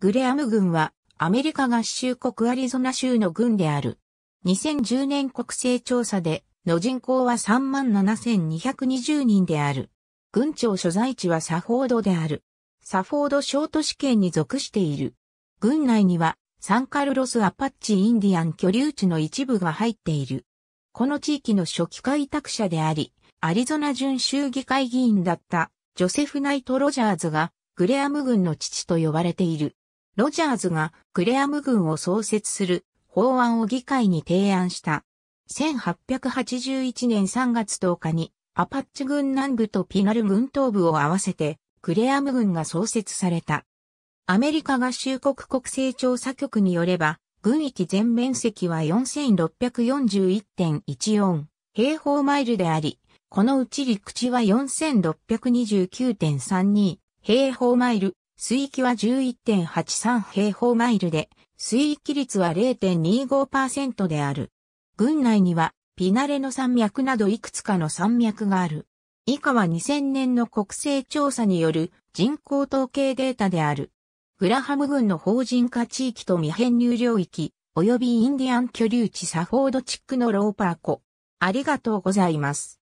グレアム軍はアメリカ合衆国アリゾナ州の軍である。2010年国勢調査での人口は37,220人である。軍庁所在地はサフォードである。サフォード小都市圏に属している。軍内にはサンカルロスアパッチインディアン居留地の一部が入っている。この地域の初期開拓者であり、アリゾナ準州議会議員だったジョセフ・ナイト・ロジャーズがグレアム軍の父と呼ばれている。ロジャーズがクレアム軍を創設する法案を議会に提案した。1881年3月10日にアパッチ軍南部とピナル軍東部を合わせてクレアム軍が創設された。アメリカ合衆国国勢調査局によれば、軍域全面積は4641.14平方マイルであり、このうち陸地は4629.32平方マイル、水域は11.83平方マイルで、水域率は0.25%である。郡内には、ピナレの山脈などいくつかの山脈がある。以下は2000年の国勢調査による人口統計データである。グラハム郡の法人化地域と未編入領域、及びインディアン居留地サフォード地区のローパー湖。ありがとうございます。